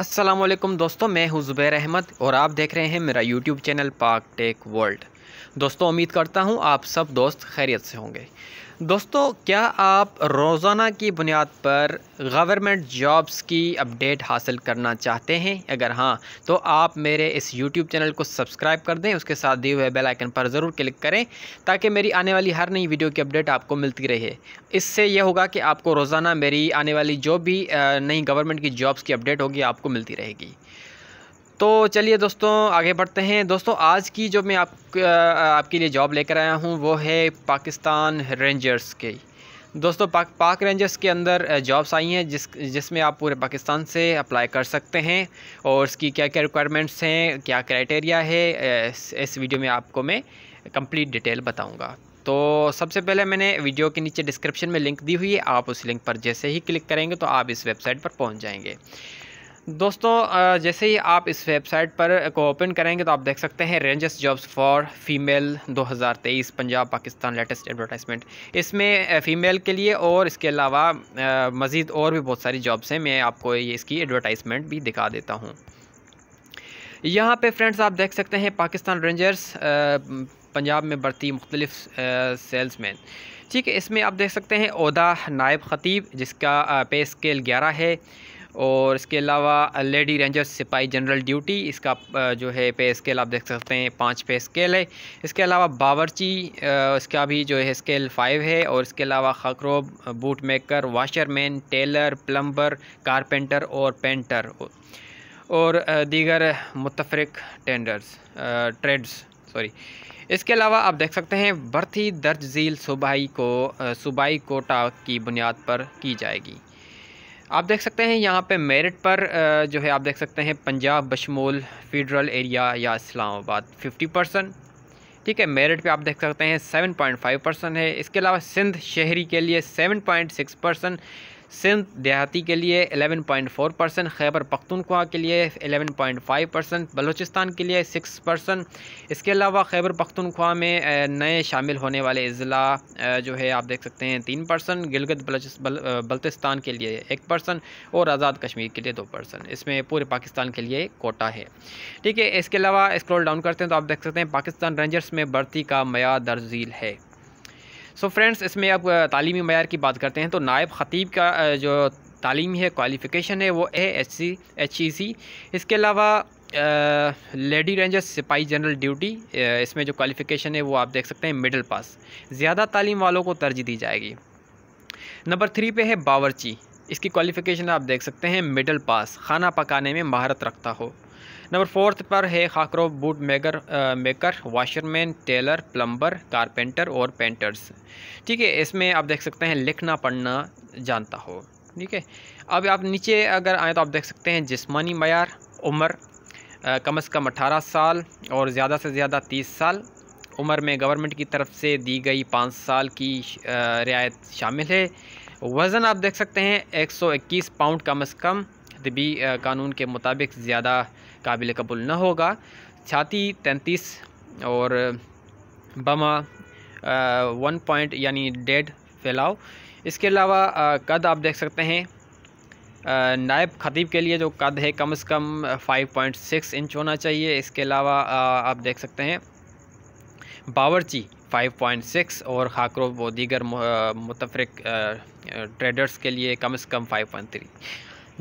असलम दोस्तों मैं हूं ज़ुबैर अहमद और आप देख रहे हैं मेरा YouTube channel Pak tech world दोस्तों उम्मीद करता हूँ आप सब दोस्त खैरियत से होंगे दोस्तों क्या आप रोज़ाना की बुनियाद पर गवर्नमेंट जॉब्स की अपडेट हासिल करना चाहते हैं अगर हाँ तो आप मेरे इस यूट्यूब चैनल को सब्सक्राइब कर दें उसके साथ दिए हुए बेल आइकन पर ज़रूर क्लिक करें ताकि मेरी आने वाली हर नई वीडियो की अपडेट आपको मिलती रहे इससे यह होगा कि आपको रोज़ाना मेरी आने वाली जो भी नई गवर्नमेंट की जॉब्स की अपडेट होगी आपको मिलती रहेगी तो चलिए दोस्तों आगे बढ़ते हैं दोस्तों आज की जो मैं आप आपके लिए जॉब लेकर आया हूँ वो है पाकिस्तान रेंजर्स की दोस्तों पाक पाक रेंजर्स के अंदर जॉब्स आई हैं जिस जिसमें आप पूरे पाकिस्तान से अप्लाई कर सकते हैं और इसकी क्या क्या रिक्वायरमेंट्स हैं क्या क्राइटेरिया है इस, इस वीडियो में आपको मैं कंप्लीट डिटेल बताऊंगा तो सबसे पहले मैंने वीडियो के नीचे डिस्क्रिप्शन में लिंक दी हुई है आप उस लिंक पर जैसे ही क्लिक करेंगे तो आप इस वेबसाइट पर पहुँच जाएँगे दोस्तों जैसे ही आप इस वेबसाइट पर को ओपन करेंगे तो आप देख सकते हैं rangers jobs for female 2023 Punjab Pakistan latest advertisement इसमें फ़ीमेल के लिए और इसके अलावा मज़ीद और भी बहुत सारी जॉब्स हैं मैं आपको ये इसकी एडवर्टाइजमेंट भी दिखा देता हूँ यहाँ पे फ्रेंड्स आप देख सकते हैं पाकिस्तान रेंजर्स पंजाब में बढ़ती मुख्तलिफ सेल्समैन ठीक है इसमें आप देख सकते हैं उहदा नायब ख़तीब जिसका पे स्केल ग्यारह है और इसके अलावा लेडी रेंजर सिपाही जनरल ड्यूटी इसका जो है पे स्केल आप देख सकते हैं पाँच पे स्केल है इसके अलावा बावरची इसका भी जो है स्केल फाइव है और इसके अलावा खकरोब boot maker washerman tailor plumber carpenter और पेंटर और दीगर मुतफरक टेंडर्स ट्रेड्स सॉरी इसके अलावा आप देख सकते हैं भर्ती दर्ज झील सूबाई को सूबाई कोटा की बुनियाद पर की जाएगी आप देख सकते हैं यहाँ पे मेरिट पर जो है आप देख सकते हैं पंजाब बशमोल फेडरल एरिया या इस्लामाबाद 50 परसेंट ठीक है मेरिट पे आप देख सकते हैं 7.5 परसेंट है इसके अलावा सिंध शहरी के लिए 7.6 परसेंट सिंध देहाती के लिए 11.4 परसेंट खैबर पखतनख्वा के लिए 11.5 परसेंट बलोचिस्तान के लिए 6 परसेंट इसके अलावा खैबर पखतनख्वा में नए शामिल होने वाले अज़ला जो है आप देख सकते हैं तीन परसेंट गिलगत बल्तिस्तान के लिए एक परसेंट और आज़ाद कश्मीर के लिए दो परसेंट इसमें पूरे पाकिस्तान के लिए कोटा है ठीक है इसके अलावा स्क्रॉल डाउन करते हैं तो आप देख सकते हैं पाकिस्तान रेंजर्स में भर्ती का मया दर्जील है सो so फ्रेंड्स इसमें अब तालीमी मैार की बात करते हैं तो नायब ख़तीब का जो तालीम है क्वालिफ़िकेशन है वो A H C H E सी इसके अलावा लेडी रेंजर सिपाही जनरल ड्यूटी इसमें जो क्वालिफ़िकेशन है वो आप देख सकते हैं मिडिल पास ज़्यादा तालीम वालों को तरजीह दी जाएगी नंबर थ्री पे है बावरची इसकी क्वालिफ़िकेशन आप देख सकते हैं मिडिल पास खाना पकाने में महारत रखता हो नंबर फोर्थ पर है खाकरो boot maker maker washerman tailor plumber carpenter और पेंटर्स ठीक है इसमें आप देख सकते हैं लिखना पढ़ना जानता हो ठीक है अब आप नीचे अगर आए तो आप देख सकते हैं जिस्मानी मैार उम्र कम अज़ कम अठारह साल और ज़्यादा से ज़्यादा तीस साल उम्र में गवर्नमेंट की तरफ से दी गई पाँच साल की रियायत शामिल है वज़न आप देख सकते हैं 121 पाउंड कम अज़ कम तबी कानून के मुताबिक ज़्यादा काबिल कबूल न होगा छाती तैंतीस और बमा वन पॉइंट यानी डेढ़ फैलाओ इसके अलावा कद आप देख सकते हैं नायब खतीब के लिए जो कद है कम से कम 5.6 इंच होना चाहिए इसके अलावा आप देख सकते हैं बावरची 5.6 और खाकरो व दीगर मुतफरक ट्रेडर्स के लिए कम से कम 5.3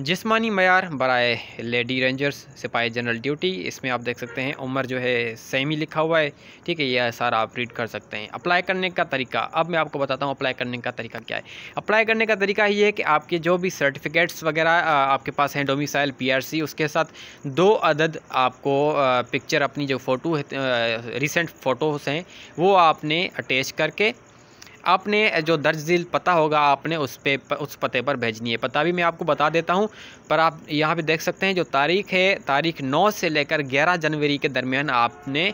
जिसमानी मैार बरए लेडी रेंजर्स सिपाही जनरल ड्यूटी इसमें आप देख सकते हैं उम्र जो है ही लिखा हुआ है ठीक है यह सारा आप रीड कर सकते हैं अप्लाई करने का तरीका अब मैं आपको बताता हूँ अप्लाई करने का तरीका क्या है अप्लाई करने का तरीका ये है कि आपके जो भी सर्टिफिकेट्स वगैरह आपके पास हैं डोमिसाइल पी उसके साथ दो अदद आपको पिक्चर अपनी जो फ़ोटो रिसेंट फ़ोटोज़ हैं वो आपने अटैच करके आपने जो दर्ज झील पता होगा आपने उस पे उस पते पर भेजनी है पता भी मैं आपको बता देता हूँ पर आप यहाँ पे देख सकते हैं जो तारीख है तारीख 9 से लेकर 11 जनवरी के दरमियान आपने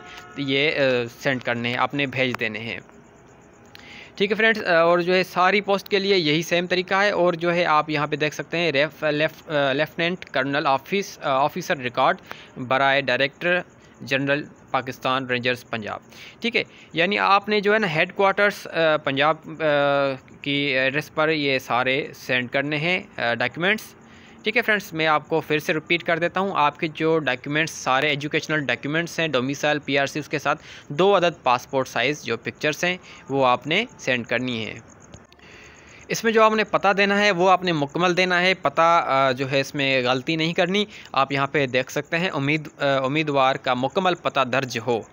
ये सेंड करने हैं आपने भेज देने हैं ठीक है फ्रेंड्स और जो है सारी पोस्ट के लिए यही सेम तरीका है और जो है आप यहाँ पे देख सकते हैं रेफ left lieutenant colonel office officer record बरए director general Pakistan rangers Punjab ठीक है यानी आपने जो है ना हेड क्वार्टर्स पंजाब की एड्रेस पर ये सारे सेंड करने हैं डॉक्यूमेंट्स ठीक है फ्रेंड्स मैं आपको फिर से रिपीट कर देता हूँ आपके जो डॉक्यूमेंट्स सारे एजुकेशनल डॉक्यूमेंट्स हैं डोमिसाइल पीआरसी उसके साथ दो अदद पासपोर्ट साइज़ जो पिक्चर्स हैं वो आपने सेंड करनी है इसमें जो आपने पता देना है वो आपने मुकमल देना है पता जो है इसमें गलती नहीं करनी आप यहाँ पे देख सकते हैं उम्मीद उम्मीदवार का मुकम्मल पता दर्ज हो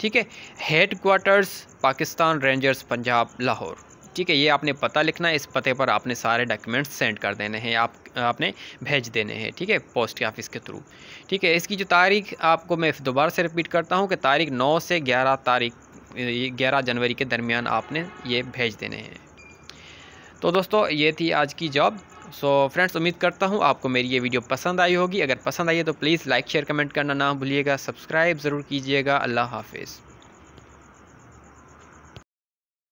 ठीक है headquarters Pakistan rangers Punjab Lahore ठीक है ये आपने पता लिखना है इस पते पर आपने सारे डॉक्यूमेंट्स सेंड कर देने हैं आप आपने भेज देने हैं ठीक है पोस्ट ऑफिस के थ्रू ठीक है इसकी जो तारीख आपको मैं दोबारा से रिपीट करता हूँ कि तारीख नौ से ग्यारह तारीख ग्यारह जनवरी के दरमियान आपने ये भेज देने हैं तो दोस्तों ये थी आज की जॉब सो फ्रेंड्स उम्मीद करता हूँ आपको मेरी ये वीडियो पसंद आई होगी अगर पसंद आई है तो प्लीज़ लाइक शेयर कमेंट करना ना भूलिएगा सब्सक्राइब ज़रूर कीजिएगा अल्लाह हाफिज़